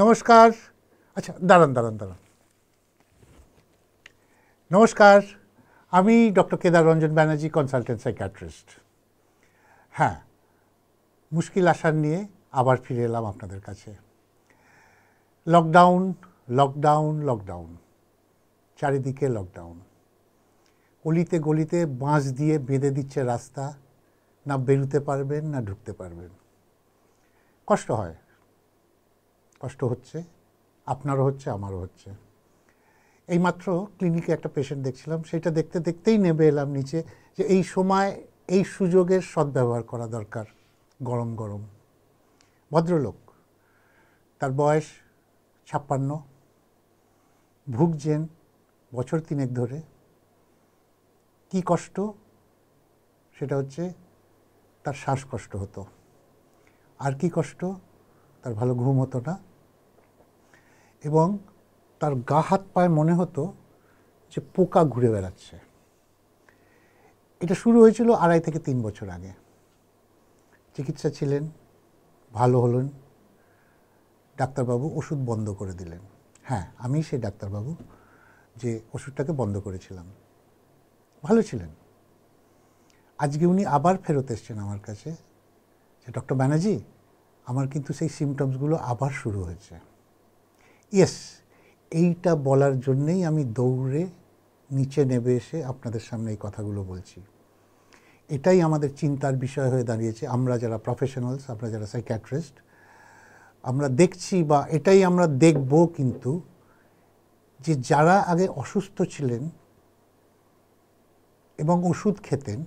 নমস্কার আচ্ছা দাঁড়ান দাঁড়ান দাঁড়ান নমস্কার আমি doctor Kedar Ranjan Banerjee consultant psychiatrist হ্যাঁ মুশকিল আসার নিয়ে আবার ফিরে এলাম আপনাদের কাছে লকডাউন লকডাউন লকডাউন চারিদিকে লকডাউন অলিতে গলিতে বাঁশ দিয়ে বেঁধে দিচ্ছে রাস্তা না বেরুতে পারবেন না ঢুকতে পারবেন কষ্ট হয় কষ্ট হচ্ছে আপনারও হচ্ছে আমারও হচ্ছে এইমাত্র ক্লিনিকে একটা পেশেন্ট দেখছিলাম সেটা দেখতে দেখতেই নেবে এলাম নিচে যে এই সময় এই সুযোগের সদ্ব্যবহার করা দরকার গরম গরম ভদ্রলোক তার বয়স ছাপ্পান্ন ভুগছেন বছর তিনেক ধরে কি কষ্ট সেটা হচ্ছে তার শ্বাসকষ্ট হতো আর কি কষ্ট তার ভালো ঘুম হতো না এবং তার গা হাত পায়ে মনে হতো যে পোকা ঘুরে বেড়াচ্ছে এটা শুরু হয়েছিল আড়াই থেকে তিন বছর আগে চিকিৎসা ছিলেন ভালো হলেন ডাক্তারবাবু ওষুধ বন্ধ করে দিলেন হ্যাঁ আমি সেই ডাক্তারবাবু যে ওষুধটাকে বন্ধ করেছিলাম ভালো ছিলেন আজকে উনি আবার ফেরত এসছেন আমার কাছে যে ডক্টর ব্যানার্জি আমার কিন্তু সেই সিমটমসগুলো আবার শুরু হয়েছে ইয়েস এইটা বলার জন্যেই আমি দৌড়ে নিচে নেবে এসে আপনাদের সামনে এই কথাগুলো বলছি এটাই আমাদের চিন্তার বিষয় হয়ে দাঁড়িয়েছে আমরা যারা প্রফেশনালস আমরা যারা সাইক্যাট্রিস্ট আমরা দেখছি বা এটাই আমরা দেখব কিন্তু যে যারা আগে অসুস্থ ছিলেন এবং ওষুধ খেতেন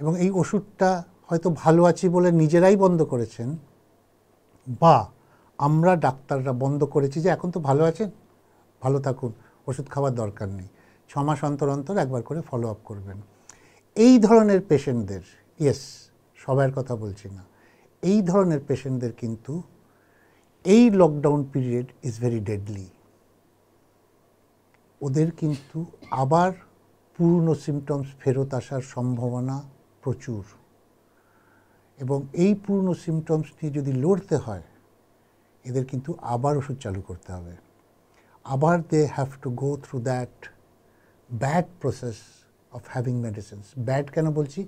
এবং এই ওষুধটা হয়তো ভালো আছি বলে নিজেরাই বন্ধ করেছেন বা আমরা ডাক্তাররা বন্ধ করেছি যে এখন তো ভালো আছেন ভালো থাকুন ওষুধ খাওয়ার দরকার নেই ছ মাস অন্তর অন্তর একবার করে ফলো আপ করবেন এই ধরনের পেশেন্টদের ইয়েস সবার কথা বলছি না এই ধরনের পেশেন্টদের কিন্তু এই lockdown period is very deadly ওদের কিন্তু আবার পুরনো সিমটমস ফেরত আসার সম্ভাবনা প্রচুর এবং এই পুরনো সিমটমস নিয়ে যদি লড়তে হয় এদের কিন্তু আবার ওষুধ চালু করতে হবে আবার they have to go through that bad process of having medicines bad কেন বলছি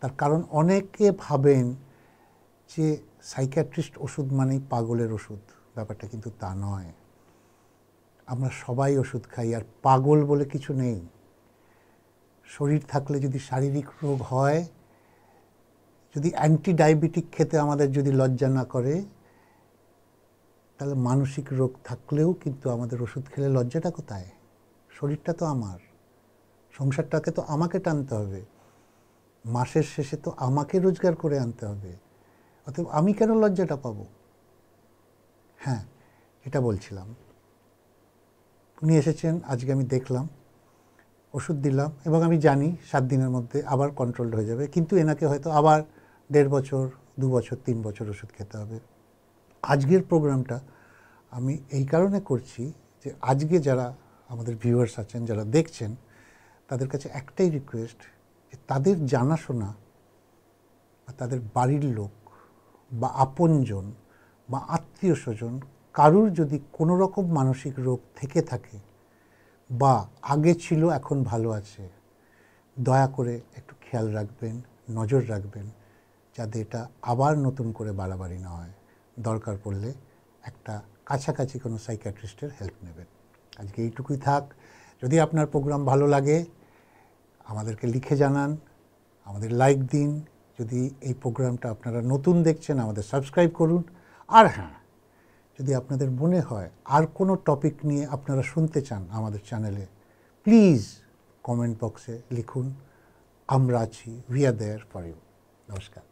তার কারণ অনেকে ভাবেন যে সাইকিয়াট্রিস্ট ওষুধ মানেই পাগলের ওষুধ ব্যাপারটা কিন্তু তা নয় আমরা সবাই ওষুধ খাই আর পাগল বলে কিছু নেই শরীর থাকলে যদি শারীরিক রোগ হয় যদি অ্যান্টি ডায়াবেটিক খেতে আমাদের যদি লজ্জা না করে তাহলে মানসিক রোগ থাকলেও কিন্তু আমাদের ওষুধ খেলে লজ্জাটা কোথায় শরীরটা তো আমার সংসারটাকে তো আমাকে টানতে হবে মাসের শেষে তো আমাকে রোজগার করে আনতে হবে অতএব আমি কেন লজ্জাটা পাবো হ্যাঁ এটা বলছিলাম উনি এসেছেন আজকে আমি দেখলাম ওষুধ দিলাম এবং আমি জানি সাত দিনের মধ্যে আবার কন্ট্রোলড হয়ে যাবে কিন্তু এনাকে হয়তো আবার দেড় বছর দু বছর তিন বছর ওষুধ খেতে হবে আজকের প্রোগ্রামটা আমি এই কারণে করছি যে আজকে যারা আমাদের ভিউয়ার্স আছেন যারা দেখছেন তাদের কাছে একটাই রিকোয়েস্ট যে তাদের জানাশোনা বা তাদের বাড়ির লোক বা আপনজন বা আত্মীয় স্বজন কারুর যদি কোনো রকম মানসিক রোগ থেকে থাকে বা আগে ছিল এখন ভালো আছে দয়া করে একটু খেয়াল রাখবেন নজর রাখবেন যাতে এটা আবার নতুন করে বাড়াবাড়ি না হয় দরকার পড়লে একটা কাছাকাছি কোনো সাইকিয়াট্রিস্টের হেল্প নেবেন আজকে এইটুকুই থাক যদি আপনার প্রোগ্রাম ভালো লাগে আমাদেরকে লিখে জানান আমাদের লাইক দিন যদি এই প্রোগ্রামটা আপনারা নতুন দেখছেন আমাদের সাবস্ক্রাইব করুন আর হ্যাঁ যদি আপনাদের মনে হয় আর কোনো টপিক নিয়ে আপনারা শুনতে চান আমাদের চ্যানেলে প্লিজ কমেন্ট বক্সে লিখুন আমরা আছি we are there for you নমস্কার